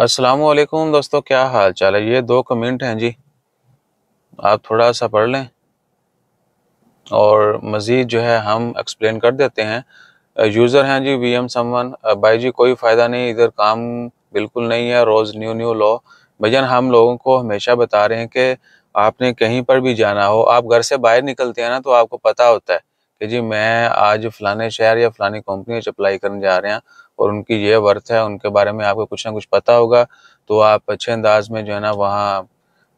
अस्सलाम वालेकुम दोस्तों क्या हाल चाल है ये दो कमेंट हैं जी आप थोड़ा सा पढ़ लें और मज़ीद जो है हम एक्सप्लेन कर देते हैं यूज़र हैं जी वी एम समन भाई जी कोई फ़ायदा नहीं इधर काम बिल्कुल नहीं है रोज़ न्यू न्यू लॉ भजन हम लोगों को हमेशा बता रहे हैं कि आपने कहीं पर भी जाना हो आप घर से बाहर निकलते हैं ना तो आपको पता होता है कि जी मैं आज फलाने शहर या फलानी कंपनी में अप्लाई करने जा रहे हैं और उनकी ये वर्थ है उनके बारे में आपको कुछ ना कुछ पता होगा तो आप अच्छे अंदाज में जो है ना वहाँ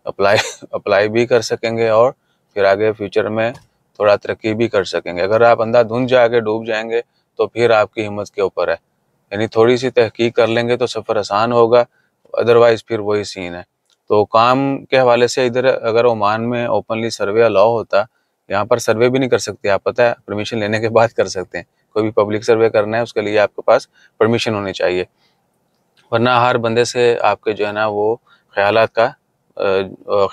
अप्लाई अप्लाई भी कर सकेंगे और फिर आगे फ्यूचर में थोड़ा तरक्की भी कर सकेंगे अगर आप धुंध जाके डूब जाएंगे तो फिर आपकी हिम्मत के ऊपर है यानी थोड़ी सी तहकीक कर लेंगे तो सफ़र आसान होगा अदरवाइज़ फिर वही सीन है तो काम के हवाले से इधर अगर ओमान में ओपनली सर्वे अलाउ होता यहाँ पर सर्वे भी नहीं कर सकते आप पता है परमिशन लेने के बाद कर सकते हैं कोई भी पब्लिक सर्वे करना है उसके लिए आपके पास परमिशन होनी चाहिए वरना हर बंदे से आपके जो है ना वो ख्याल का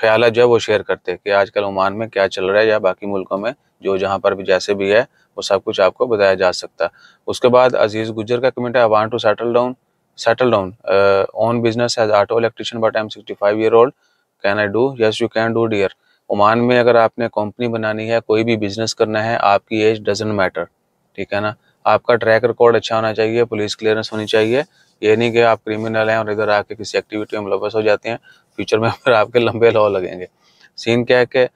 ख्याल जो है वो शेयर करते हैं कि आजकल ओमान में क्या चल रहा है या बाकी मुल्कों में जो जहाँ पर भी जैसे भी है वो सब कुछ आपको बताया जा सकता उसके बाद अजीज़ गुजर का कमेंट है I want to settle down down down business as auto electrician but I am sixty five year old can I do yes you can do dear Oman में अगर आपने कंपनी बनानी है कोई भी बिजनेस करना है आपकी एज डजेंट मैटर ठीक है ना आपका ट्रैक रिकॉर्ड अच्छा होना चाहिए पुलिस क्लियरेंस होनी चाहिए ये नहीं कि आप क्रिमिनल हैं और इधर आके किसी एक्टिविटी में मुलवस हो जाते हैं फ्यूचर में फिर आपके लंबे लॉ लगेंगे सीन क्या है कि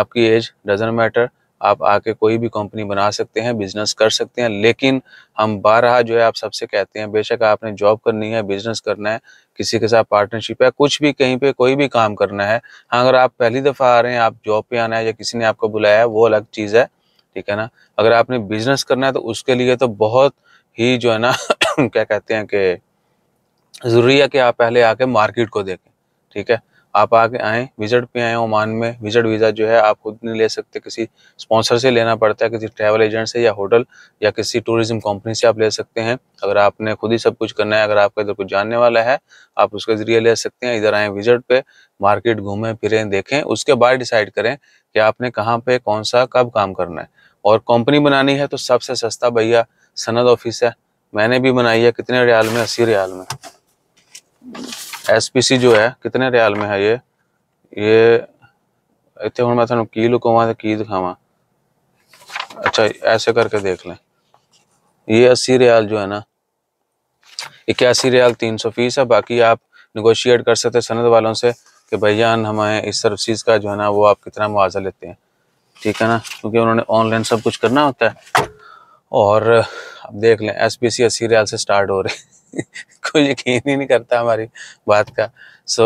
आपकी एज डजेंट मैटर आप आके कोई भी कंपनी बना सकते हैं बिजनेस कर सकते हैं लेकिन हम बारह जो है आप सबसे कहते हैं बेशक आपने जॉब करनी है बिजनेस करना है किसी के साथ पार्टनरशिप है कुछ भी कहीं पे कोई भी काम करना है हाँ अगर आप पहली दफ़ा आ रहे हैं आप जॉब पे आना है या किसी ने आपको बुलाया है वो अलग चीज़ है ठीक है ना अगर आपने बिजनेस करना है तो उसके लिए तो बहुत ही जो है ना क्या कहते हैं कि ज़रूरी है कि आप पहले आके मार्केट को देखें ठीक है आप आगे आए विजिट पे आए ओमान में विजिट वीज़ा जो है आप खुद नहीं ले सकते किसी स्पॉन्सर से लेना पड़ता है किसी ट्रैवल एजेंट से या होटल या किसी टूरिज्म कंपनी से आप ले सकते हैं अगर आपने खुद ही सब कुछ करना है अगर आपका इधर कुछ जानने वाला है आप उसके ज़रिए ले सकते हैं इधर आए विजिट पे मार्केट घूमें फिरें देखें उसके बाद डिसाइड करें कि आपने कहाँ पर कौन सा कब काम करना है और कंपनी बनानी है तो सबसे सस्ता भैया सनद ऑफिस है मैंने भी बनाई है कितने रियाल में अस्सी रियाल में एस जो है कितने रियाल में है ये ये इतने हूँ मैं थोड़ा की ਲੁਕਾਵਾਂ ਤੇ ਕੀ अच्छा ऐसे करके देख लें ये अस्सी रियाल जो है ना इक्यासी रियाल तीन सौ फीस है बाकी आप निगोशिएट कर सकते सनद वालों से कि भैया हमें इस सर्विस का जो है ना वो आप कितना मुआवजा लेते हैं ठीक है ना क्योंकि उन्होंने ऑनलाइन सब कुछ करना होता है और अब देख लें एस पी सी अस्सी रियाल से स्टार्ट हो रहे कोई यकीन ही नहीं करता हमारी बात का सो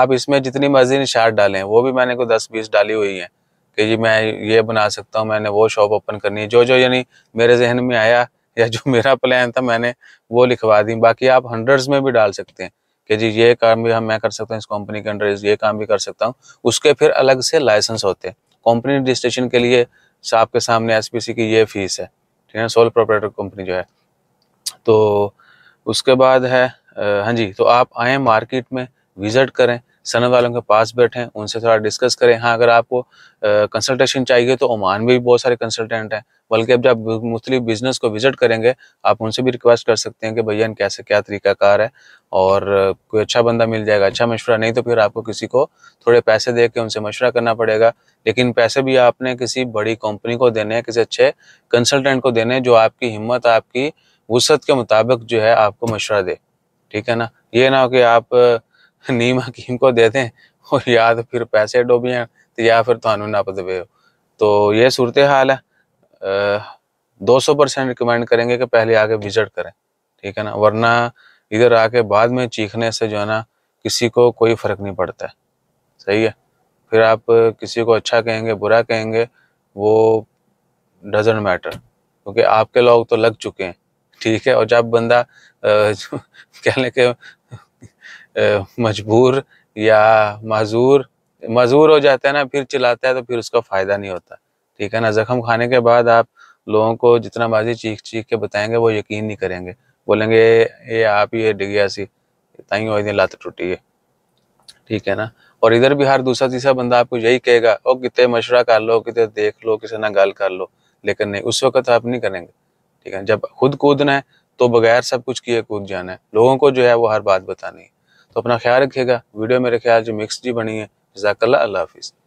आप इसमें जितनी मर्जी निशार डालें वो भी मैंने को दस बीस डाली हुई है कि जी मैं ये बना सकता हूँ मैंने वो शॉप ओपन करनी है जो जो यानी मेरे जहन में आया या जो मेरा प्लान था मैंने वो लिखवा दी बाकी आप हंड्रेड्स में भी डाल सकते हैं कि जी ये काम भी हम मैं कर सकता हूँ इस कंपनी के अंडर ये काम भी कर सकता हूँ उसके फिर अलग से लाइसेंस होते हैं कंपनी रजिस्ट्रेशन के लिए से आपके सामने एसपीसी की ये फीस है ठीक है सोल प्रोपरेटर कंपनी जो है तो उसके बाद है हाँ जी तो आप आए मार्केट में विज़िट करें सनत वालों के पास बैठें उनसे थोड़ा डिस्कस करें हाँ अगर आपको कंसल्टेशन चाहिए तो ओमान में भी बहुत सारे कंसल्टेंट हैं बल्कि अब जब मुख्तलि बिजनेस को विजिट करेंगे आप उनसे भी रिक्वेस्ट कर सकते हैं कि भैया इन कैसे क्या तरीकाकार है और कोई अच्छा बंदा मिल जाएगा अच्छा मशवरा नहीं तो फिर आपको किसी को थोड़े पैसे दे के उनसे मशवरा करना पड़ेगा लेकिन पैसे भी आपने किसी बड़ी कंपनी को देने हैं किसी अच्छे कंसल्टेंट को देने हैं जो आपकी हिम्मत आपकी वसत के मुताबिक जो है आपको मशवरा दे ठीक है ना ये ना हो कि आप नीम हकीम को दे दें और या तो फिर पैसे डोबी हैं तो या फिर थानू नप दे तो ये सूरत हाल है दो सौ परसेंट रिकमेंड करेंगे कि पहले आके विजिट करें ठीक है ना वरना इधर आके बाद में चीखने से जो है ना किसी को कोई फ़र्क नहीं पड़ता है सही है फिर आप किसी को अच्छा कहेंगे बुरा कहेंगे वो डजेंट मैटर क्योंकि आपके लोग तो लग चुके हैं ठीक है और जब बंदा कहने के मजबूर या मजूर मजबूर हो जाता है ना फिर चिल्लाता है तो फिर उसका फ़ायदा नहीं होता ठीक है ना जख्म खाने के बाद आप लोगों को जितना मर्जी चीख चीख के बताएंगे वो यकीन नहीं करेंगे बोलेंगे ये आप ही डिग गया सी ताई हो इतनी लात टूटी है ठीक है ना और इधर भी हर दूसरा तीसरा बंदा आपको यही कहेगा ओ कितने मशवरा कर लो कितने देख लो किसी ना गल कर लो लेकिन नहीं उस वक्त आप नहीं करेंगे ठीक है जब खुद कूदना है तो बगैर सब कुछ किए कूद जाना है लोगों को जो है वो हर बात बतानी है तो अपना ख्याल रखिएगा वीडियो मेरे ख्याल जो मिक्स जी बनी है जजाकल्ला अल्लाह हाफिज़